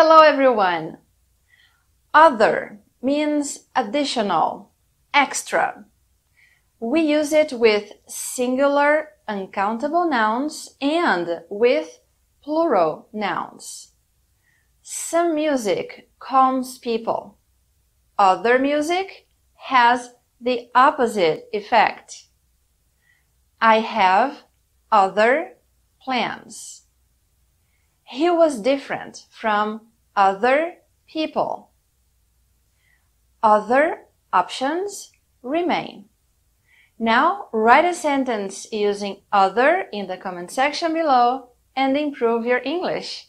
Hello everyone! Other means additional, extra. We use it with singular uncountable nouns and with plural nouns. Some music calms people. Other music has the opposite effect. I have other plans. He was different from other people. Other options remain. Now write a sentence using other in the comment section below and improve your English.